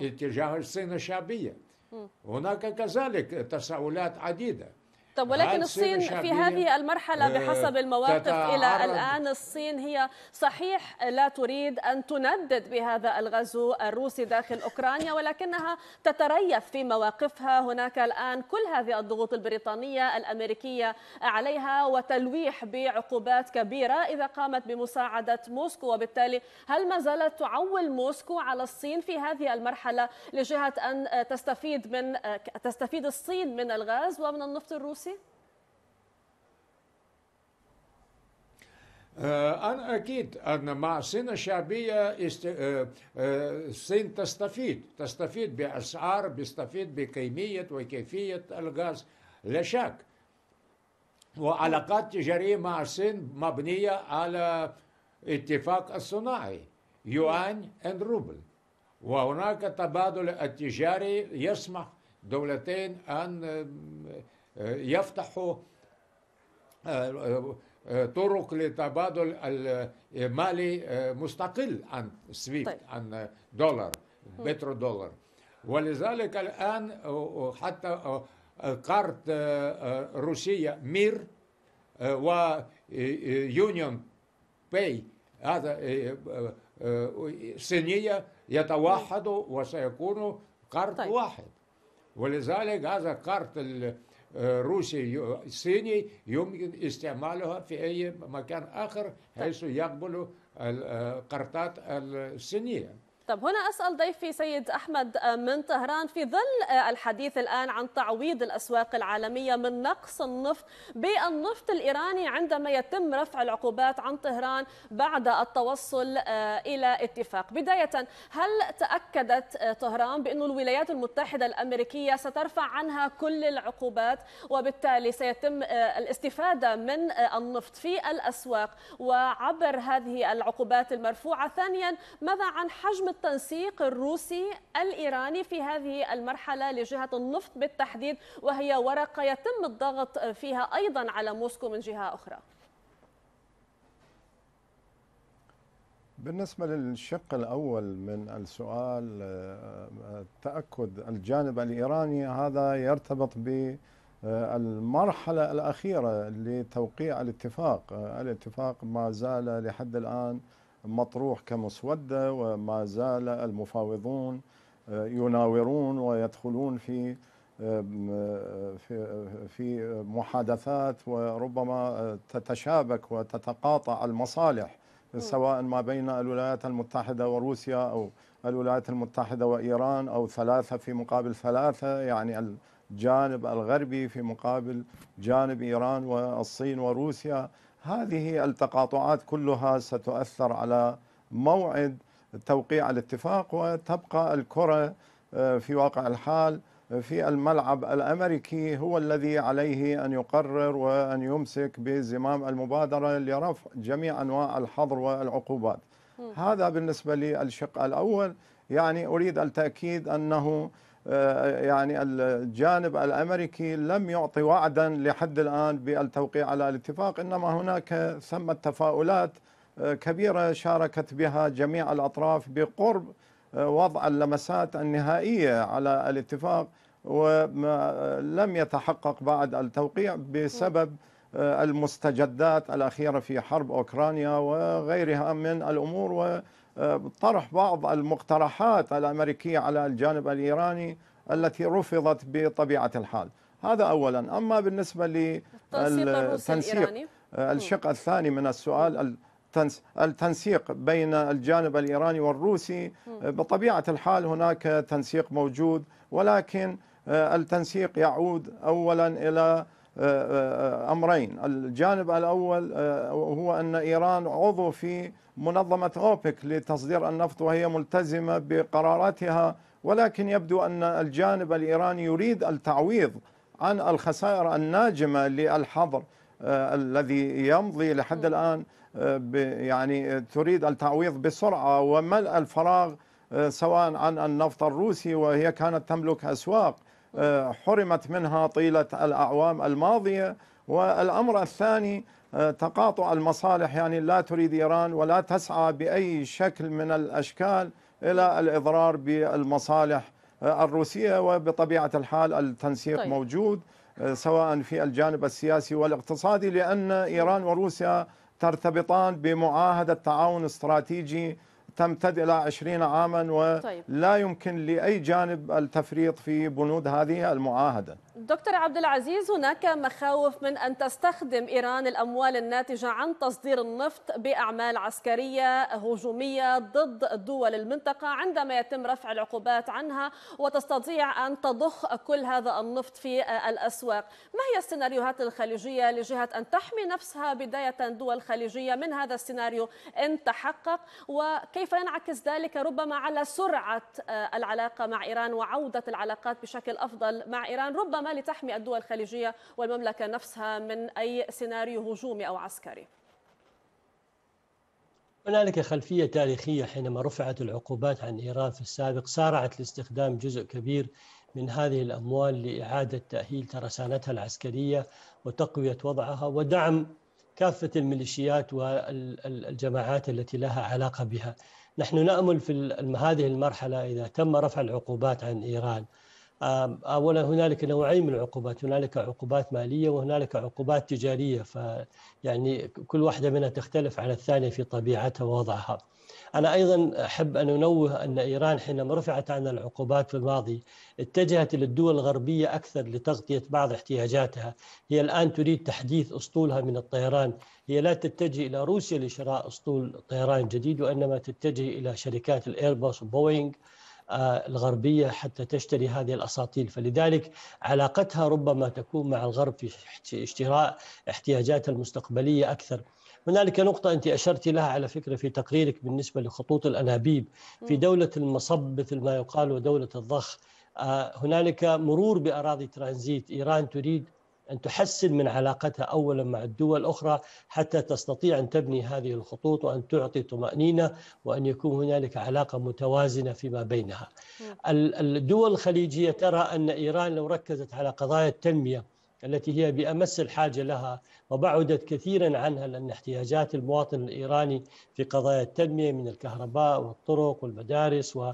и хм. тижан сына Шабия. Хм. Унак оказали тасаулят адида. طب ولكن الصين في هذه المرحلة آه، بحسب المواقف إلى الآن الصين هي صحيح لا تريد أن تندد بهذا الغزو الروسي داخل أوكرانيا ولكنها تتريث في مواقفها هناك الآن كل هذه الضغوط البريطانية الأمريكية عليها وتلويح بعقوبات كبيرة إذا قامت بمساعدة موسكو وبالتالي هل ما زالت تعول موسكو على الصين في هذه المرحلة لجهة أن تستفيد من تستفيد الصين من الغاز ومن النفط الروسي نفسي؟ آه، أنا أكيد أن مع الصين الشعبية است... الصين آه، آه، تستفيد تستفيد بأسعار تستفيد بكمية وكيفية الغاز لا شك وعلاقات تجارية مع الصين مبنية على اتفاق الصناعي يوان اند روبل وهناك تبادل التجاري يسمح دولتين أن آه، يفتحوا آه، آه، طرق لتبادل المالي مستقل عن سويف طيب. عن دولار بترو دولار ولذلك الآن حتى كارت روسيا مير ويونيون باي هذا صينية يتوحدوا وسيكونوا كارت طيب. واحد ولذلك هذا كارت روسي صيني يمكن استعمالها في أي مكان آخر حيث يقبل القرطات الصينية طب هنا أسأل ضيفي سيد أحمد آه، من طهران في ظل آه، الحديث الآن عن تعويض الأسواق العالمية من نقص النفط بالنفط الإيراني عندما يتم رفع العقوبات عن طهران بعد التوصل آه، إلى اتفاق بداية هل تأكدت طهران بأن الولايات المتحدة الأمريكية سترفع عنها كل العقوبات وبالتالي سيتم الاستفادة من النفط في الأسواق وعبر هذه العقوبات المرفوعة ثانيا ماذا عن حجم التنسيق الروسي الإيراني في هذه المرحلة لجهة النفط بالتحديد وهي ورقة يتم الضغط فيها أيضا على موسكو من جهة أخرى بالنسبة للشق الأول من السؤال آه، تأكد الجانب الإيراني هذا يرتبط ب المرحلة الأخيرة لتوقيع الاتفاق آه، الاتفاق ما زال لحد الآن مطروح كمسودة وما زال المفاوضون آه، يناورون ويدخلون في آه، في آه، في محادثات وربما تتشابك وتتقاطع المصالح سواء ما بين الولايات المتحدة وروسيا أو الولايات المتحدة وإيران أو ثلاثة في مقابل ثلاثة يعني الجانب الغربي في مقابل جانب إيران والصين وروسيا هذه التقاطعات كلها ستؤثر على موعد توقيع الاتفاق وتبقى الكره آه، في واقع الحال آه، في الملعب الامريكي هو الذي عليه ان يقرر وان يمسك بزمام المبادره لرفع جميع انواع الحظر والعقوبات. هذا بالنسبه للشق الاول يعني اريد التاكيد انه آه، يعني الجانب الامريكي لم يعطي وعدا لحد الان بالتوقيع على الاتفاق انما هناك ثمه تفاؤلات آه، كبيره شاركت بها جميع الاطراف بقرب آه، وضع اللمسات النهائيه على الاتفاق ولم يتحقق بعد التوقيع بسبب المستجدات الاخيره في حرب اوكرانيا وغيرها من الامور و طرح بعض المقترحات الأمريكية على الجانب الإيراني التي رفضت بطبيعة الحال هذا أولا أما بالنسبة للتنسيق آه، الشق الثاني من السؤال التنسيق بين الجانب الإيراني والروسي آه، بطبيعة الحال هناك تنسيق موجود ولكن آه، التنسيق يعود أولا إلى امرين، الجانب الاول آه، هو ان ايران عضو في منظمه اوبك لتصدير النفط وهي ملتزمه بقراراتها ولكن يبدو ان الجانب الايراني يريد التعويض عن الخسائر الناجمه للحظر آه، الذي يمضي لحد الان آه، يعني تريد التعويض بسرعه وملء الفراغ سواء عن النفط الروسي وهي كانت تملك اسواق آه، حرمت منها طيلة الأعوام الماضية والأمر الثاني آه، تقاطع المصالح يعني لا تريد إيران ولا تسعى بأي شكل من الأشكال إلى الإضرار بالمصالح آه، الروسية وبطبيعة الحال التنسيق طيب. موجود سواء في الجانب السياسي والاقتصادي لأن إيران وروسيا ترتبطان بمعاهدة تعاون استراتيجي تمتد إلى 20 عاما ولا طيب. يمكن لأي جانب التفريط في بنود هذه المعاهدة دكتور عبد العزيز هناك مخاوف من ان تستخدم ايران الاموال الناتجه عن تصدير النفط باعمال عسكريه هجوميه ضد دول المنطقه عندما يتم رفع العقوبات عنها وتستطيع ان تضخ كل هذا النفط في الاسواق، ما هي السيناريوهات الخليجيه لجهه ان تحمي نفسها بدايه دول خليجيه من هذا السيناريو ان تحقق وكيف ينعكس ذلك ربما على سرعه العلاقه مع ايران وعوده العلاقات بشكل افضل مع ايران ربما ربما لتحمي الدول الخليجية والمملكة نفسها من أي سيناريو هجومي أو عسكري هنالك خلفية تاريخية حينما رفعت العقوبات عن إيران في السابق سارعت لاستخدام جزء كبير من هذه الأموال لإعادة تأهيل ترسانتها العسكرية وتقوية وضعها ودعم كافة الميليشيات والجماعات التي لها علاقة بها نحن نأمل في هذه المرحلة إذا تم رفع العقوبات عن إيران اولا هنالك نوعين من العقوبات هنالك عقوبات ماليه وهنالك عقوبات تجاريه ف يعني كل واحده منها تختلف عن الثانيه في طبيعتها ووضعها انا ايضا احب ان انوه ان ايران حينما رفعت عن العقوبات في الماضي اتجهت الى الدول الغربيه اكثر لتغطيه بعض احتياجاتها هي الان تريد تحديث اسطولها من الطيران هي لا تتجه الى روسيا لشراء اسطول طيران جديد وانما تتجه الى شركات الايرباص وبوينغ آه، الغربية حتى تشتري هذه الأساطيل فلذلك علاقتها ربما تكون مع الغرب في اشتراء احتياجاتها المستقبلية أكثر هنالك نقطة أنت أشرت لها على فكرة في تقريرك بالنسبة لخطوط الأنابيب في دولة المصب مثل ما يقال ودولة الضخ آه، هنالك مرور بأراضي ترانزيت إيران تريد أن تحسن من علاقتها أولا مع الدول الأخرى حتى تستطيع أن تبني هذه الخطوط وأن تعطي طمأنينة وأن يكون هنالك علاقة متوازنة فيما بينها الدول الخليجية ترى أن إيران لو ركزت على قضايا التنمية التي هي بأمس الحاجة لها وبعدت كثيرا عنها لأن احتياجات المواطن الإيراني في قضايا التنمية من الكهرباء والطرق والمدارس و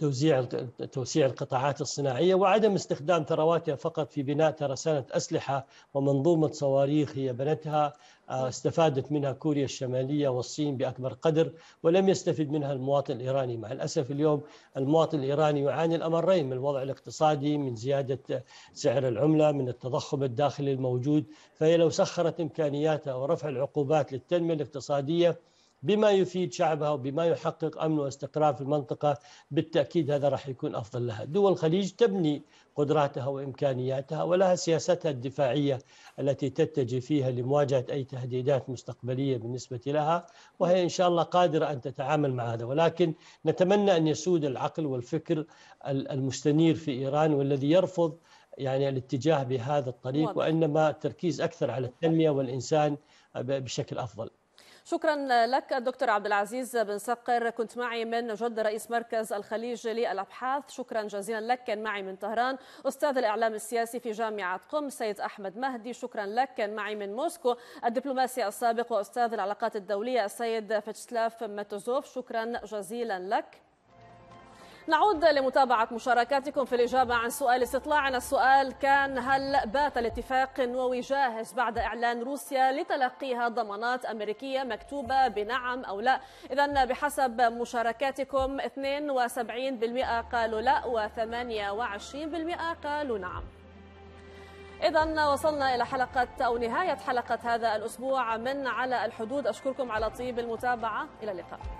توزيع توسيع القطاعات الصناعيه وعدم استخدام ثرواتها فقط في بناء ترسانه اسلحه ومنظومه صواريخ هي بنتها آه، نعم. استفادت منها كوريا الشماليه والصين باكبر قدر ولم يستفد منها المواطن الايراني مع الاسف اليوم المواطن الايراني يعاني الامرين من الوضع الاقتصادي من زياده سعر العمله من التضخم الداخلي الموجود فهي لو سخرت امكانياتها ورفع العقوبات للتنميه الاقتصاديه بما يفيد شعبها وبما يحقق امن واستقرار في المنطقه بالتاكيد هذا راح يكون افضل لها، دول الخليج تبني قدراتها وامكانياتها ولها سياستها الدفاعيه التي تتجه فيها لمواجهه اي تهديدات مستقبليه بالنسبه لها وهي ان شاء الله قادره ان تتعامل مع هذا ولكن نتمنى ان يسود العقل والفكر المستنير في ايران والذي يرفض يعني الاتجاه بهذا الطريق وانما التركيز اكثر على التنميه والانسان بشكل افضل. شكرا لك الدكتور عبد العزيز بن صقر كنت معي من جد رئيس مركز الخليج للأبحاث شكرا جزيلا لك كان معي من طهران أستاذ الإعلام السياسي في جامعة قم سيد أحمد مهدي شكرا لك كان معي من موسكو الدبلوماسي السابق وأستاذ العلاقات الدولية السيد فتشلاف ماتوزوف شكرا جزيلا لك نعود لمتابعة مشاركاتكم في الإجابة عن سؤال استطلاعنا السؤال كان هل بات الاتفاق النووي جاهز بعد إعلان روسيا لتلقيها ضمانات أمريكية مكتوبة بنعم أو لا إذا بحسب مشاركاتكم 72% قالوا لا و28% قالوا نعم إذا وصلنا إلى حلقة أو نهاية حلقة هذا الأسبوع من على الحدود أشكركم على طيب المتابعة إلى اللقاء